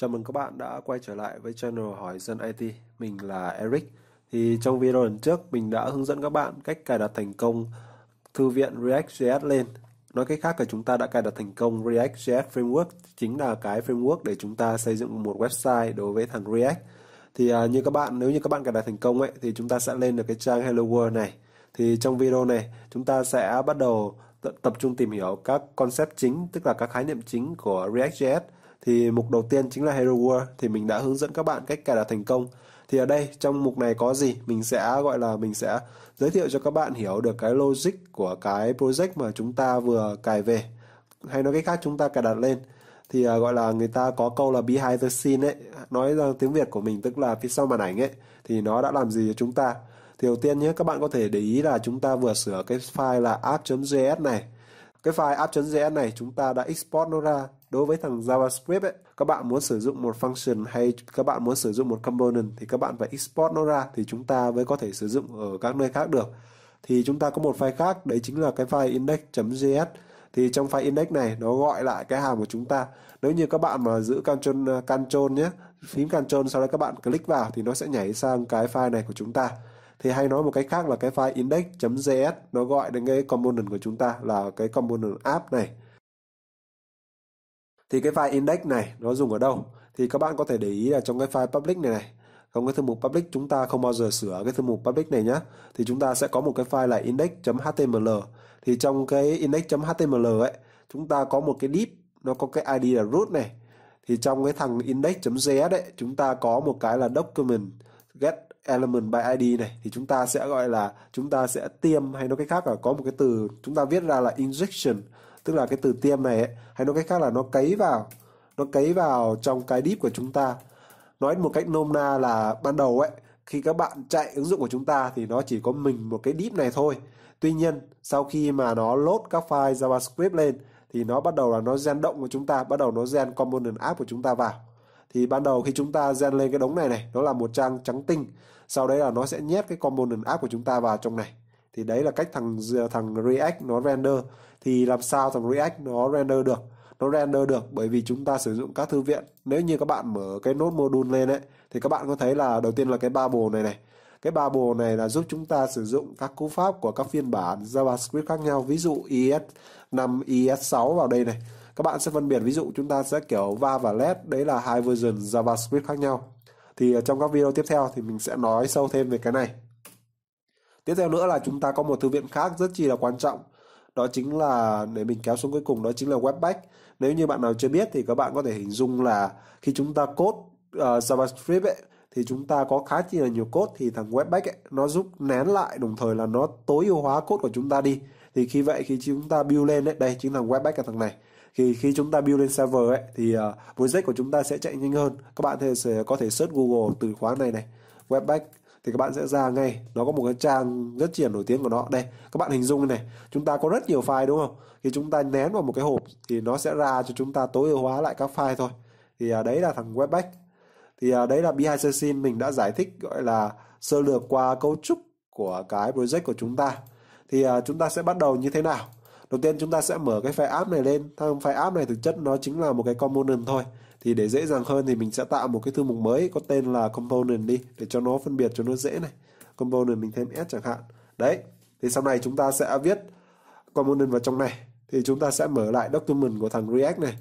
Chào mừng các bạn đã quay trở lại với channel Hỏi Dân IT, mình là Eric. Thì trong video lần trước mình đã hướng dẫn các bạn cách cài đặt thành công thư viện React.js lên. Nói cách khác là chúng ta đã cài đặt thành công React.js Framework, chính là cái framework để chúng ta xây dựng một website đối với thằng React. Thì à, như các bạn, nếu như các bạn cài đặt thành công ấy, thì chúng ta sẽ lên được cái trang Hello World này. Thì trong video này, chúng ta sẽ bắt đầu tập trung tìm hiểu các concept chính, tức là các khái niệm chính của React.js thì mục đầu tiên chính là Hero World thì mình đã hướng dẫn các bạn cách cài đặt thành công thì ở đây trong mục này có gì mình sẽ gọi là mình sẽ giới thiệu cho các bạn hiểu được cái logic của cái project mà chúng ta vừa cài về hay nói cách khác chúng ta cài đặt lên thì à, gọi là người ta có câu là behind the scene ấy nói ra tiếng việt của mình tức là phía sau màn ảnh ấy thì nó đã làm gì cho chúng ta thì đầu tiên nhé các bạn có thể để ý là chúng ta vừa sửa cái file là app.js này cái file app.js này chúng ta đã export nó ra. Đối với thằng JavaScript ấy, các bạn muốn sử dụng một function hay các bạn muốn sử dụng một component thì các bạn phải export nó ra thì chúng ta mới có thể sử dụng ở các nơi khác được. Thì chúng ta có một file khác, đấy chính là cái file index.js thì trong file index này nó gọi lại cái hàm của chúng ta nếu như các bạn mà giữ control uh, control nhé phím control sau đó các bạn click vào thì nó sẽ nhảy sang cái file này của chúng ta thì hay nói một cách khác là cái file index.js nó gọi đến cái component của chúng ta là cái component app này thì cái file index này nó dùng ở đâu thì các bạn có thể để ý là trong cái file public này này trong cái thư mục public chúng ta không bao giờ sửa cái thư mục public này nhé thì chúng ta sẽ có một cái file là index.html thì trong cái index.html ấy chúng ta có một cái div nó có cái id là root này thì trong cái thằng index.js đấy chúng ta có một cái là document get element by id này thì chúng ta sẽ gọi là chúng ta sẽ tiêm hay nói cách khác là có một cái từ chúng ta viết ra là injection tức là cái từ tiêm này ấy, hay nói cách khác là nó cấy vào nó cấy vào trong cái deep của chúng ta nói một cách nôm na là ban đầu ấy khi các bạn chạy ứng dụng của chúng ta thì nó chỉ có mình một cái deep này thôi tuy nhiên sau khi mà nó load các file javascript lên thì nó bắt đầu là nó gen động của chúng ta bắt đầu nó gen component app của chúng ta vào thì ban đầu khi chúng ta gen lên cái đống này này nó là một trang trắng tinh sau đấy là nó sẽ nhét cái component app của chúng ta vào trong này thì đấy là cách thằng thằng React nó render thì làm sao thằng React nó render được nó render được bởi vì chúng ta sử dụng các thư viện nếu như các bạn mở cái nốt module lên ấy thì các bạn có thấy là đầu tiên là cái bubble này này cái bubble này là giúp chúng ta sử dụng các cú pháp của các phiên bản JavaScript khác nhau ví dụ ES5, ES6 vào đây này các bạn sẽ phân biệt ví dụ chúng ta sẽ kiểu va và let đấy là hai version javascript khác nhau thì ờ, trong các video tiếp theo thì mình sẽ nói sâu thêm về cái này tiếp theo nữa là chúng ta có một thư viện khác rất chi là quan trọng đó chính là để mình kéo xuống cuối cùng đó chính là webpack nếu như bạn nào chưa biết thì các bạn có thể hình dung là khi chúng ta code uh, ờ, javascript ấy, thì chúng ta có khá chi là nhiều code thì thằng webpack ấy, nó giúp nén lại đồng thời là nó tối ưu hóa code của chúng ta đi thì khi vậy khi chúng ta build lên đấy đây chính là webpack cái thằng này thì khi chúng ta build lên server ấy thì uh, project của chúng ta sẽ chạy nhanh hơn các bạn sẽ có thể search google từ khóa này này webback thì các bạn sẽ ra ngay nó có một cái trang rất triển nổi tiếng của nó đây các bạn hình dung này chúng ta có rất nhiều file đúng không khi chúng ta nén vào một cái hộp thì nó sẽ ra cho chúng ta tối ưu hóa lại các file thôi thì à, đấy là thằng webback thì à, đấy là behind the scene mình đã giải thích gọi là sơ lược qua cấu trúc của cái project của chúng ta thì à, chúng ta sẽ bắt đầu như thế nào đầu tiên chúng ta sẽ mở cái file app này lên thằng file app này thực chất nó chính là một cái component thôi thì để dễ dàng hơn thì mình sẽ tạo một cái thư mục mới có tên là component đi để cho nó phân biệt cho nó dễ này component mình thêm s chẳng hạn đấy thì sau này chúng ta sẽ viết component vào trong này thì chúng ta sẽ mở lại document của thằng react này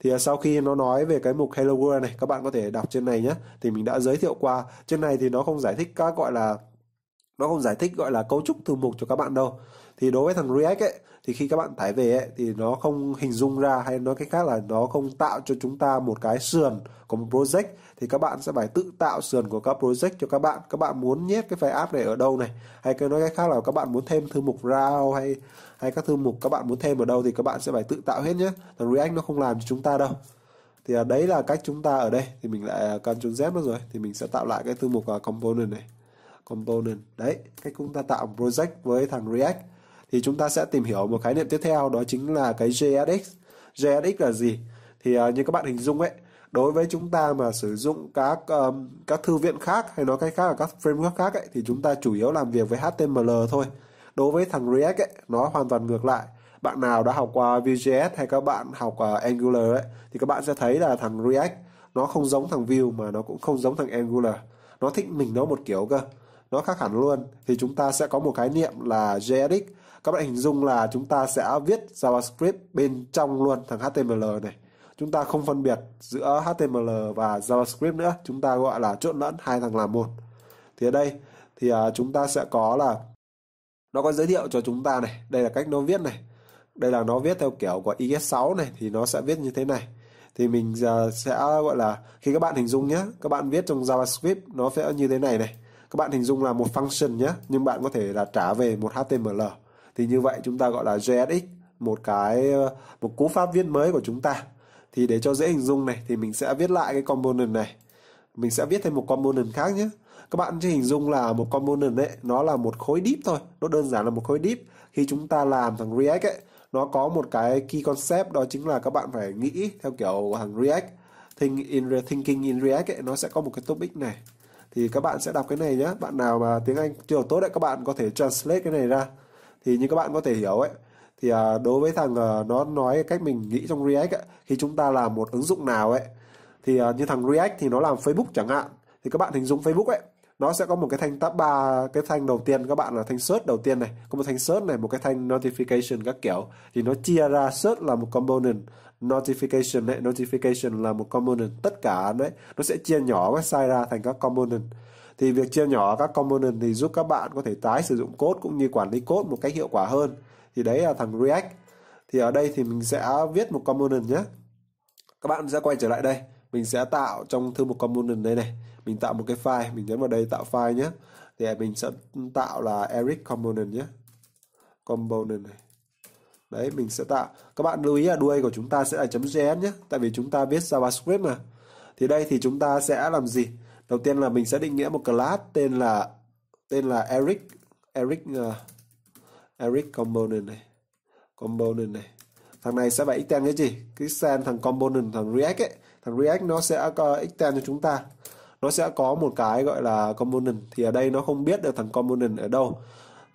thì à, sau khi nó nói về cái mục hello world này các bạn có thể đọc trên này nhé thì mình đã giới thiệu qua trên này thì nó không giải thích các gọi là nó không giải thích gọi là cấu trúc từ mục cho các bạn đâu thì đối với thằng React ấy thì khi các bạn tải về ấy, thì nó không hình dung ra hay nói cách khác là nó không tạo cho chúng ta một cái sườn của một project thì các bạn sẽ phải tự tạo sườn của các project cho các bạn các bạn muốn nhét cái file app này ở đâu này hay cái nói cách khác là các bạn muốn thêm thư mục rao hay hay các thư mục các bạn muốn thêm ở đâu thì các bạn sẽ phải tự tạo hết nhé thằng React nó không làm cho chúng ta đâu thì à, đấy là cách chúng ta ở đây thì mình lại cần à, chúng Z nó rồi thì mình sẽ tạo lại cái thư mục à, component này component đấy cách chúng ta tạo project với thằng React thì chúng ta sẽ tìm hiểu một khái niệm tiếp theo đó chính là cái JSX JSX là gì thì uh, như các bạn hình dung ấy đối với chúng ta mà sử dụng các um, các thư viện khác hay nói cách khác là các framework khác ấy thì chúng ta chủ yếu làm việc với HTML thôi đối với thằng React ấy nó hoàn toàn ngược lại bạn nào đã học qua uh, hay các bạn học uh, Angular ấy thì các bạn sẽ thấy là thằng React nó không giống thằng Vue mà nó cũng không giống thằng Angular nó thích mình nó một kiểu cơ nó khác hẳn luôn thì chúng ta sẽ có một khái niệm là JSX các bạn hình dung là chúng ta sẽ viết JavaScript bên trong luôn thằng HTML này chúng ta không phân biệt giữa HTML và JavaScript nữa chúng ta gọi là trộn lẫn hai thằng là một thì ở đây thì à, chúng ta sẽ có là nó có giới thiệu cho chúng ta này đây là cách nó viết này đây là nó viết theo kiểu của es 6 này thì nó sẽ viết như thế này thì mình à, sẽ gọi là khi các bạn hình dung nhé các bạn viết trong JavaScript nó sẽ như thế này này các bạn hình dung là một function nhé nhưng bạn có thể là trả về một html thì như vậy chúng ta gọi là jsx một cái ờ, một cú pháp viết mới của chúng ta thì để cho dễ hình dung này thì mình sẽ viết lại cái component này mình sẽ viết thêm một component khác nhé các bạn chỉ hình dung là một component ấy nó là một khối deep thôi nó đơn giản là một khối deep khi chúng ta làm thằng react ấy nó có một cái key concept đó chính là các bạn phải nghĩ theo kiểu thằng react think in thinking in react ấy, nó sẽ có một cái topic này thì các bạn sẽ đọc cái này nhé bạn nào mà tiếng Anh chưa tốt đấy các bạn có thể translate cái này ra thì như các bạn có thể hiểu ấy thì à, đối với thằng à, nó nói cách mình nghĩ trong React ấy, khi chúng ta làm một ứng dụng nào ấy thì à, như thằng React thì nó làm Facebook chẳng hạn thì các bạn hình dung Facebook ấy nó sẽ có một cái thanh tab 3 cái thanh đầu tiên các bạn là thanh search đầu tiên này có một thanh search này một cái thanh notification các kiểu thì nó chia ra search là một component notification đấy notification là một component tất cả đấy nó sẽ chia nhỏ website ra thành các component thì việc chia nhỏ các component thì giúp các bạn có thể tái sử dụng code cũng như quản lý code một cách hiệu quả hơn thì đấy là thằng React thì ở đây thì mình sẽ viết một component nhé các bạn sẽ quay trở lại đây mình sẽ tạo trong thư một component đây này mình tạo một cái file mình nhấn vào đây tạo file nhé thì mình sẽ tạo là Eric component nhé component này đấy mình sẽ tạo các bạn lưu ý là đuôi của chúng ta sẽ là .js nhé tại vì chúng ta viết JavaScript mà thì đây thì chúng ta sẽ làm gì đầu tiên là mình sẽ định nghĩa một class tên là tên là Eric Eric uh, Eric component này component này thằng này sẽ phải extend cái gì cái extend thằng component thằng React ấy thằng React nó sẽ có extend cho chúng ta nó sẽ có một cái gọi là component thì ở đây nó không biết được thằng component ở đâu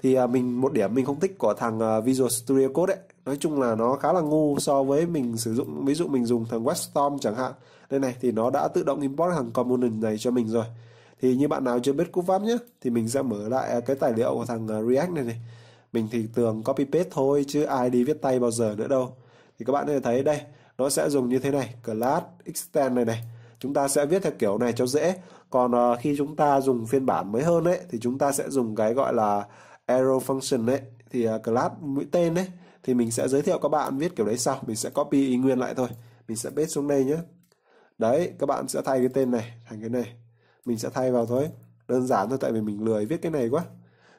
thì à, mình một điểm mình không thích của thằng à, Visual Studio Code ấy nói chung là nó khá là ngu so với mình sử dụng ví dụ mình dùng thằng Westorm chẳng hạn đây này thì nó đã tự động import thằng component này cho mình rồi thì như bạn nào chưa biết cú pháp nhé thì mình sẽ mở lại à, cái tài liệu của thằng React này này mình thì tường copy paste thôi chứ ai đi viết tay bao giờ nữa đâu thì các bạn có thể thấy đây nó sẽ dùng như thế này class extend này này chúng ta sẽ viết theo kiểu này cho dễ còn uh, khi chúng ta dùng phiên bản mới hơn ấy thì chúng ta sẽ dùng cái gọi là arrow function ấy thì uh, class mũi tên ấy thì mình sẽ giới thiệu các bạn viết kiểu đấy sau mình sẽ copy ý nguyên lại thôi mình sẽ paste xuống đây nhé đấy các bạn sẽ thay cái tên này thành cái này mình sẽ thay vào thôi đơn giản thôi tại vì mình lười viết cái này quá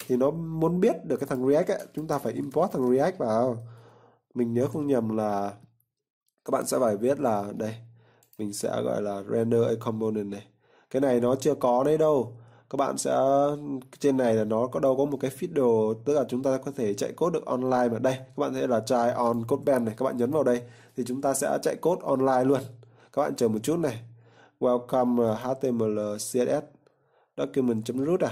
thì nó muốn biết được cái thằng React ấy, chúng ta phải import thằng React vào mình nhớ không nhầm là các bạn sẽ phải viết là đây mình sẽ gọi là render a component này cái này nó chưa có đấy đâu các bạn sẽ trên này là nó có đâu có một cái fiddle tức là chúng ta có thể chạy code được online mà đây các bạn thấy là try on code này các bạn nhấn vào đây thì chúng ta sẽ chạy code online luôn các bạn chờ một chút này welcome html uh, css document.root à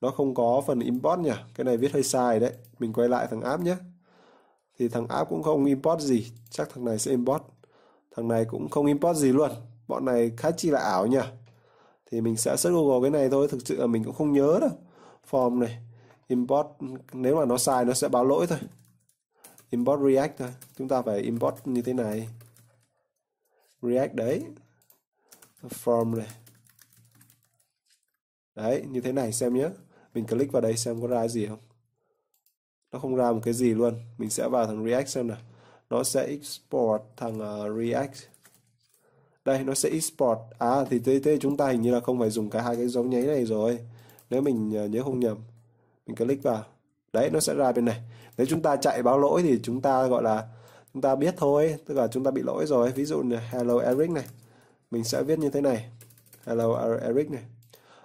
nó không có phần import nhỉ cái này viết hơi sai đấy mình quay lại thằng app nhé thì thằng app cũng không import gì chắc thằng này sẽ import thằng này cũng không import gì luôn bọn này khá chi là ảo nhỉ thì mình sẽ search Google cái này thôi thực sự là mình cũng không nhớ đâu form này import nếu mà nó sai nó sẽ báo lỗi thôi import React thôi chúng ta phải import như thế này React đấy form này đấy như thế này xem nhé mình click vào đây xem có ra gì không nó không ra một cái gì luôn mình sẽ vào thằng React xem nào nó sẽ export thằng uh, React đây nó sẽ export à thì TT chúng ta hình như là không phải dùng cả hai cái dấu nháy này rồi nếu mình uh, nhớ không nhầm mình click vào đấy nó sẽ ra bên này nếu chúng ta chạy báo lỗi thì chúng ta gọi là chúng ta biết thôi tức là chúng ta bị lỗi rồi ví dụ như hello Eric này mình sẽ viết như thế này hello Eric này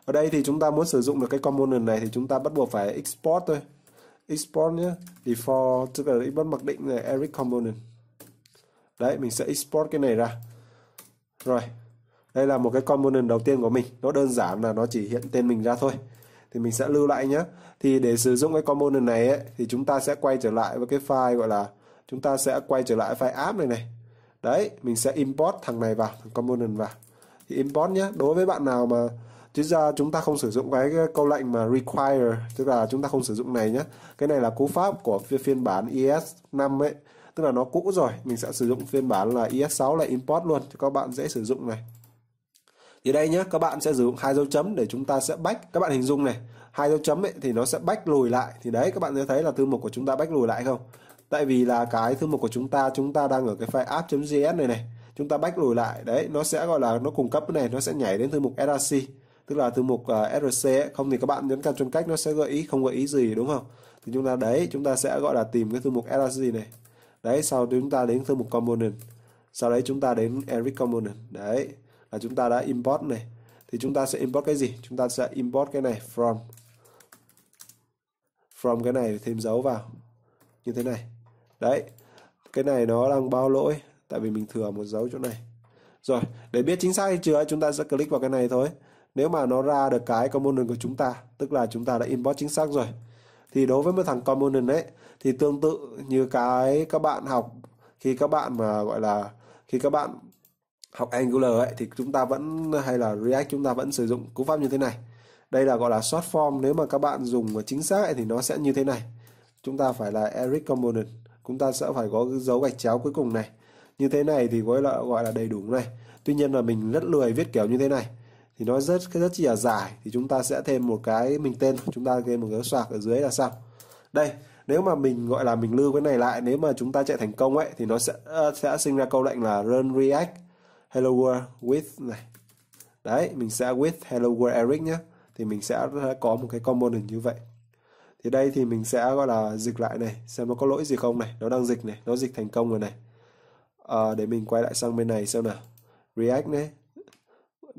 ở đây thì chúng ta muốn sử dụng được cái component này thì chúng ta bắt buộc phải export thôi export nhé default tức là export mặc định là Eric component đấy mình sẽ export cái này ra rồi đây là một cái component đầu tiên của mình nó đơn giản là nó chỉ hiện tên mình ra thôi thì mình sẽ lưu lại nhé thì để sử dụng cái component này ấy, thì chúng ta sẽ quay trở lại với cái file gọi là chúng ta sẽ quay trở lại file app này này đấy mình sẽ import thằng này vào thằng component vào thì import nhé đối với bạn nào mà chứ ra chúng ta không sử dụng cái câu lệnh mà require tức là chúng ta không sử dụng này nhé cái này là cú pháp của phiên bản ES 5 ấy tức là nó cũ rồi mình sẽ sử dụng phiên bản là ES 6 là import luôn cho các bạn dễ sử dụng này thì đây nhé các bạn sẽ sử dụng hai dấu chấm để chúng ta sẽ back các bạn hình dung này hai dấu chấm ấy thì nó sẽ back lùi lại thì đấy các bạn sẽ thấy là thư mục của chúng ta back lùi lại không tại vì là cái thư mục của chúng ta chúng ta đang ở cái file app.js này này chúng ta back lùi lại đấy nó sẽ gọi là nó cung cấp này nó sẽ nhảy đến thư mục src tức là từ mục uh, à, src không thì các bạn nhấn ctrl cách nó sẽ gợi ý không gợi ý gì đúng không thì chúng ta đấy chúng ta sẽ gọi là tìm cái thư mục src này đấy sau đó chúng ta đến thư mục component sau đấy chúng ta đến eric component đấy là chúng ta đã import này thì chúng ta sẽ import cái gì chúng ta sẽ import cái này from from cái này thêm dấu vào như thế này đấy cái này nó đang bao lỗi tại vì mình thừa một dấu chỗ này rồi để biết chính xác hay chưa chúng ta sẽ click vào cái này thôi nếu mà nó ra được cái component của chúng ta tức là chúng ta đã import chính xác rồi thì đối với một thằng component ấy thì tương tự như cái các bạn học khi các bạn mà gọi là khi các bạn học Angular ấy thì chúng ta vẫn hay là React chúng ta vẫn sử dụng cú pháp như thế này đây là gọi là short form nếu mà các bạn dùng chính xác ấy, thì nó sẽ như thế này chúng ta phải là Eric component chúng ta sẽ phải có cái dấu gạch chéo cuối cùng này như thế này thì gọi là gọi là đầy đủ này tuy nhiên là mình rất lười viết kiểu như thế này thì nó rất rất chỉ là dài thì chúng ta sẽ thêm một cái mình tên chúng ta thêm một cái sạc ở dưới là xong đây nếu mà mình gọi là mình lưu cái này lại nếu mà chúng ta chạy thành công ấy thì nó sẽ sẽ sinh ra câu lệnh là run react hello world with này đấy mình sẽ with hello world eric nhé thì mình sẽ có một cái component như vậy thì đây thì mình sẽ gọi là dịch lại này xem nó có lỗi gì không này nó đang dịch này nó dịch thành công rồi này à, để mình quay lại sang bên này xem nào react này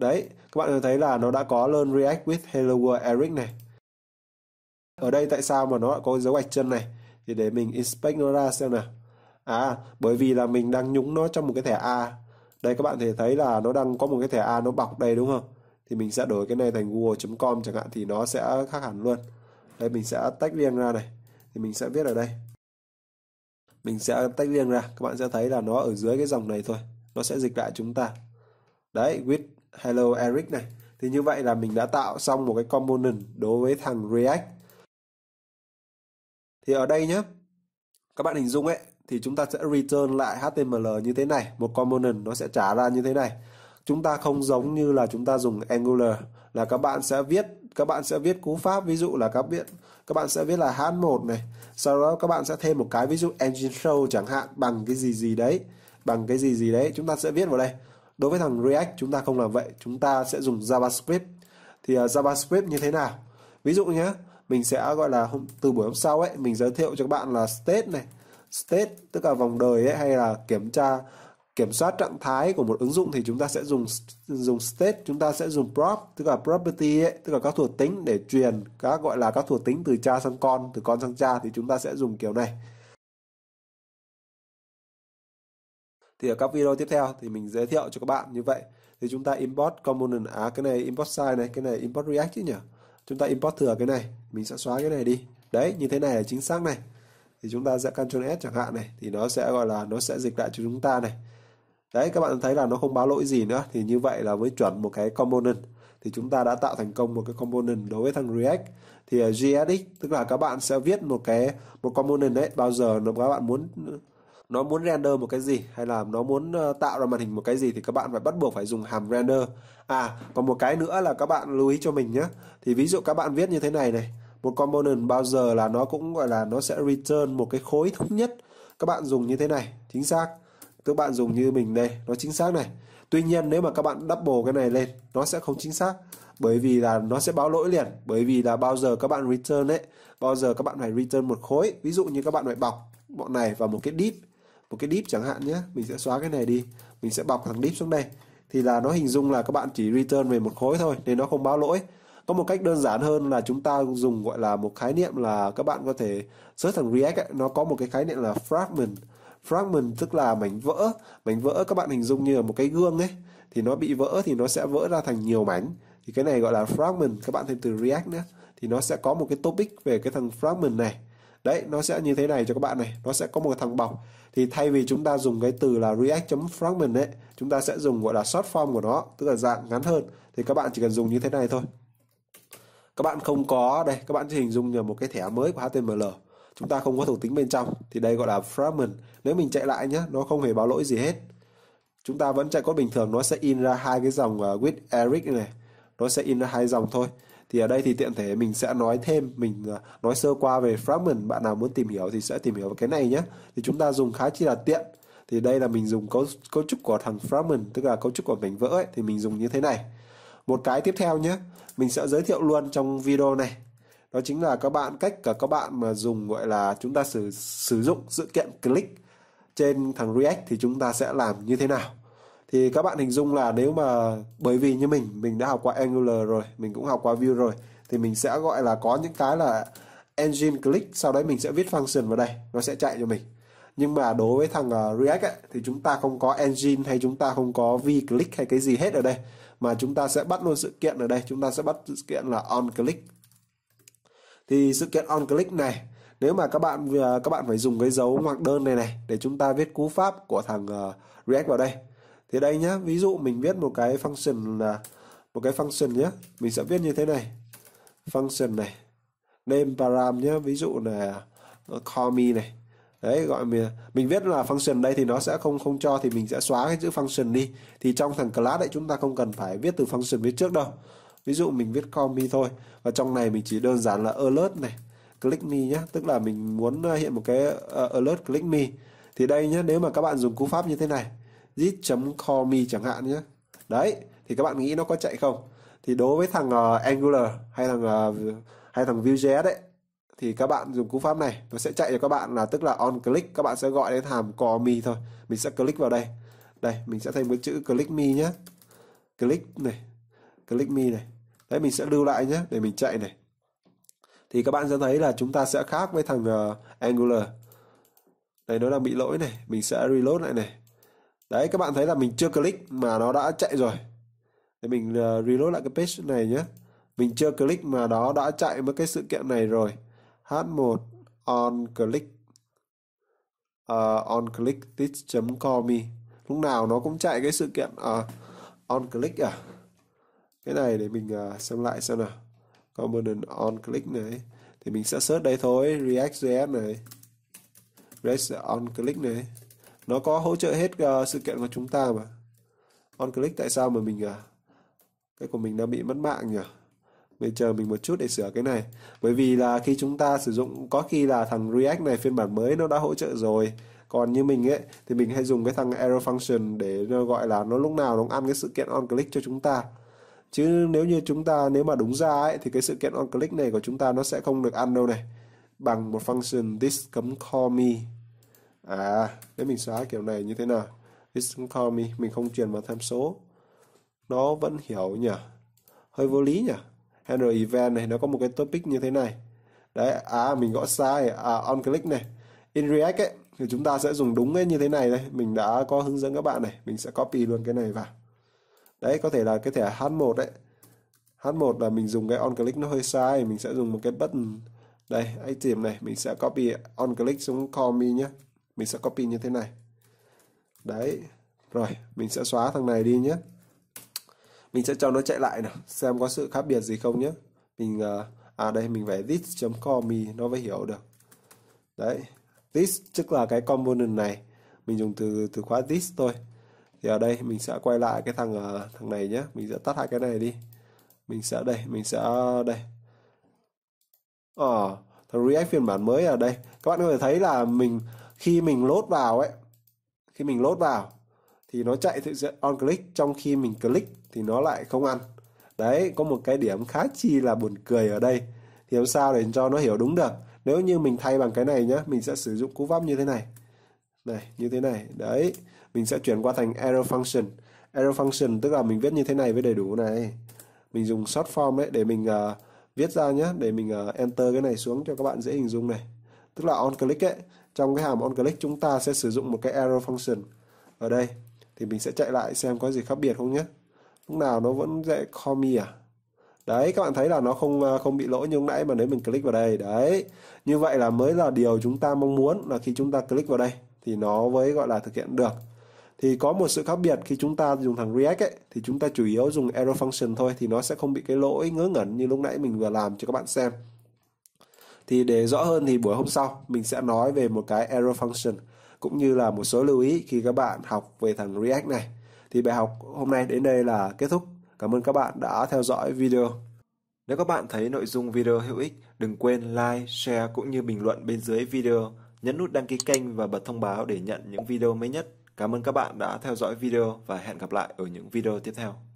Đấy, các bạn thấy là nó đã có learn React with Hello World Eric này. Ở đây tại sao mà nó lại có dấu gạch chân này? Thì để mình inspect nó ra xem nào. À, bởi vì là mình đang nhúng nó trong một cái thẻ A. Đây các bạn thể thấy là nó đang có một cái thẻ A nó bọc đây đúng không? Thì mình sẽ đổi cái này thành google.com chẳng hạn thì nó sẽ khác hẳn luôn. Đây mình sẽ tách riêng ra này. Thì mình sẽ viết ở đây. Mình sẽ tách riêng ra, các bạn sẽ thấy là nó ở dưới cái dòng này thôi. Nó sẽ dịch lại chúng ta. Đấy, with hello Eric này. Thì như vậy là mình đã tạo xong một cái component đối với thằng React. Thì ở đây nhé, các bạn hình dung ấy, thì chúng ta sẽ return lại HTML như thế này. Một component nó sẽ trả ra như thế này. Chúng ta không giống như là chúng ta dùng Angular là các bạn sẽ viết các bạn sẽ viết cú pháp ví dụ là các bạn các bạn sẽ viết là h1 này sau đó các bạn sẽ thêm một cái ví dụ engine show chẳng hạn bằng cái gì gì đấy bằng cái gì gì đấy chúng ta sẽ viết vào đây đối với thằng React chúng ta không làm vậy chúng ta sẽ dùng JavaScript thì uh, JavaScript như thế nào ví dụ nhé mình sẽ gọi là hôm, từ buổi hôm sau ấy mình giới thiệu cho các bạn là state này state tức là vòng đời ấy hay là kiểm tra kiểm soát trạng thái của một ứng dụng thì chúng ta sẽ dùng dùng state chúng ta sẽ dùng prop tức là property ấy, tức là các thuộc tính để truyền các gọi là các thuộc tính từ cha sang con từ con sang cha thì chúng ta sẽ dùng kiểu này thì ở các video tiếp theo thì mình giới thiệu cho các bạn như vậy thì chúng ta import component à cái này import size này cái này import react chứ nhỉ chúng ta import thừa cái này mình sẽ xóa cái này đi đấy như thế này là chính xác này thì chúng ta sẽ control S chẳng hạn này thì nó sẽ gọi là nó sẽ dịch lại cho chúng ta này đấy các bạn thấy là nó không báo lỗi gì nữa thì như vậy là với chuẩn một cái component thì chúng ta đã tạo thành công một cái component đối với thằng React thì ở GSX tức là các bạn sẽ viết một cái một component đấy bao giờ nó các bạn muốn nó muốn render một cái gì hay là nó muốn ờ, tạo ra màn hình một cái gì thì các bạn phải bắt buộc phải dùng hàm render à còn một cái nữa là các bạn lưu ý cho mình nhé thì ví dụ các bạn viết như thế này này một component bao giờ là nó cũng gọi là nó sẽ return một cái khối thống nhất các bạn dùng như thế này chính xác các bạn dùng như mình đây nó chính xác này tuy nhiên nếu mà các bạn double cái này lên nó sẽ không chính xác bởi vì là nó sẽ báo lỗi liền bởi vì là bao giờ các bạn return ấy bao giờ các bạn phải return một khối ví dụ như các bạn phải bọc bọn này vào một cái deep một cái deep chẳng hạn nhé mình sẽ xóa cái này đi mình sẽ bọc thằng deep xuống đây thì là nó hình dung là các bạn chỉ return về một khối thôi nên nó không báo lỗi có một cách đơn giản hơn là chúng ta dùng gọi là một khái niệm là các bạn có thể search thằng React ấy, nó có một cái khái niệm là fragment fragment tức là mảnh vỡ mảnh vỡ các bạn hình dung như là một cái gương ấy thì nó bị vỡ thì nó sẽ vỡ ra thành nhiều mảnh thì cái này gọi là fragment các bạn thêm từ React nữa thì nó sẽ có một cái topic về cái thằng fragment này đấy nó sẽ như thế này cho các bạn này nó sẽ có một thằng bọc thì thay vì chúng ta dùng cái từ là react.fragment ấy chúng ta sẽ dùng gọi là short form của nó tức là dạng ngắn hơn thì các bạn chỉ cần dùng như thế này thôi các bạn không có đây các bạn chỉ hình dung nhờ một cái thẻ mới của HTML chúng ta không có thuộc tính bên trong thì đây gọi là fragment nếu mình chạy lại nhé nó không hề báo lỗi gì hết chúng ta vẫn chạy code bình thường nó sẽ in ra hai cái dòng uh, with Eric này nó sẽ in ra hai dòng thôi thì ở đây thì tiện thể mình sẽ nói thêm mình à, nói sơ qua về fragment bạn nào muốn tìm hiểu thì sẽ tìm hiểu cái này nhé thì chúng ta dùng khá chi là tiện thì đây là mình dùng cấu cấu trúc của thằng fragment tức là cấu trúc của mảnh vỡ ấy, thì mình dùng như thế này một cái tiếp theo nhé mình sẽ giới thiệu luôn trong video này đó chính là các bạn cách cả các bạn mà dùng gọi là chúng ta sử sử dụng sự kiện click trên thằng React thì chúng ta sẽ làm như thế nào thì các bạn hình dung là nếu mà bởi vì như mình mình đã học qua Angular rồi mình cũng học qua Vue rồi thì mình sẽ gọi là có những cái là engine click sau đấy mình sẽ viết function vào đây nó sẽ chạy cho mình nhưng mà đối với thằng ờ, React ấy, thì chúng ta không có engine hay chúng ta không có v click hay cái gì hết ở đây mà chúng ta sẽ bắt luôn sự kiện ở đây chúng ta sẽ bắt sự kiện là on click thì sự kiện on click này nếu mà các bạn ờ, các bạn phải dùng cái dấu ngoặc đơn này này để chúng ta viết cú pháp của thằng ờ, React vào đây thì đây nhá ví dụ mình viết một cái function là một cái function nhé mình sẽ viết như thế này function này name param nhé ví dụ là call me này đấy gọi mình mình viết là function đây thì nó sẽ không không cho thì mình sẽ xóa cái chữ function đi thì trong thằng class đấy chúng ta không cần phải viết từ function viết trước đâu ví dụ mình viết call me thôi và trong này mình chỉ đơn giản là alert này click me nhé tức là mình muốn ờ, hiện một cái ờ, alert click me thì đây nhé nếu mà các bạn dùng cú pháp như thế này git.callme chẳng hạn nhé đấy thì các bạn nghĩ nó có chạy không thì đối với thằng uh, Angular hay thằng uh, hay thằng Vue.js đấy thì các bạn dùng cú pháp này nó sẽ chạy cho các bạn là tức là on click các bạn sẽ gọi đến hàm call me thôi mình sẽ click vào đây đây mình sẽ thêm cái chữ click me nhé click này click me này đấy mình sẽ lưu lại nhé để mình chạy này thì các bạn sẽ thấy là chúng ta sẽ khác với thằng uh, Angular đây nó đang bị lỗi này mình sẽ reload lại này đấy các bạn thấy là mình chưa click mà nó đã chạy rồi để mình ờ, reload lại cái page này nhé mình chưa click mà nó đã chạy mất cái sự kiện này rồi h1 on click uh, on click this call me lúc nào nó cũng chạy cái sự kiện uh, on click à cái này để mình uh, xem lại xem nào component on click này thì mình sẽ search đây thôi react js này react on click này nó có hỗ trợ hết uh, sự kiện của chúng ta mà on click tại sao mà mình uh, cái của mình đang bị mất mạng nhỉ mình chờ mình một chút để sửa cái này bởi vì là khi chúng ta sử dụng có khi là thằng React này phiên bản mới nó đã hỗ trợ rồi còn như mình ấy thì mình hay dùng cái thằng error function để gọi là nó lúc nào nó ăn cái sự kiện on click cho chúng ta chứ nếu như chúng ta nếu mà đúng ra ấy thì cái sự kiện on click này của chúng ta nó sẽ không được ăn đâu này bằng một function this cấm call me à nếu mình xóa kiểu này như thế nào it's call me mình không truyền vào tham số nó vẫn hiểu nhỉ hơi vô lý nhỉ handle event này nó có một cái topic như thế này đấy à mình gõ sai à on click này in react ấy thì chúng ta sẽ dùng đúng ấy như thế này đây mình đã có hướng dẫn các bạn này mình sẽ copy luôn cái này vào đấy có thể là cái thẻ h1 đấy h1 là mình dùng cái on click nó hơi sai mình sẽ dùng một cái button đây item này mình sẽ copy on click xuống call me nhé mình sẽ copy như thế này đấy rồi mình sẽ xóa thằng này đi nhé mình sẽ cho nó chạy lại nào xem có sự khác biệt gì không nhé mình ờ, à đây mình phải this comi nó mới hiểu được đấy this tức là cái component này mình dùng từ từ khóa this thôi thì ở đây mình sẽ quay lại cái thằng ờ, thằng này nhé mình sẽ tắt hai cái này đi mình sẽ đây mình sẽ đây ờ à, thằng React phiên bản mới ở đây các bạn có thể thấy là mình khi mình lốt vào ấy khi mình lốt vào thì nó chạy thực sự on click trong khi mình click thì nó lại không ăn đấy có một cái điểm khá chi là buồn cười ở đây thì làm sao để cho nó hiểu đúng được nếu như mình thay bằng cái này nhá mình sẽ sử dụng cú vấp như thế này này như thế này đấy mình sẽ chuyển qua thành error function error function tức là mình viết như thế này với đầy đủ này mình dùng short form đấy để mình uh, viết ra nhé để mình uh, enter cái này xuống cho các bạn dễ hình dung này tức là on click ấy trong cái hàm onClick chúng ta sẽ sử dụng một cái error function ở đây thì mình sẽ chạy lại xem có gì khác biệt không nhé lúc nào nó vẫn dễ call me à đấy các bạn thấy là nó không à, không bị lỗi như lúc nãy mà nếu mình click vào đây đấy như vậy là mới là điều chúng ta mong muốn là khi chúng ta click vào đây thì nó mới gọi là thực hiện được thì có một sự khác biệt khi chúng ta dùng thằng React ấy thì chúng ta chủ yếu dùng error function thôi thì nó sẽ không bị cái lỗi ngớ ngẩn như lúc nãy mình vừa làm cho các bạn xem thì để rõ hơn thì buổi hôm sau mình sẽ nói về một cái error function cũng như là một số lưu ý khi các bạn học về thằng React này. Thì bài học hôm nay đến đây là kết thúc. Cảm ơn các bạn đã theo dõi video. Nếu các bạn thấy nội dung video hữu ích, đừng quên like, share cũng như bình luận bên dưới video, nhấn nút đăng ký kênh và bật thông báo để nhận những video mới nhất. Cảm ơn các bạn đã theo dõi video và hẹn gặp lại ở những video tiếp theo.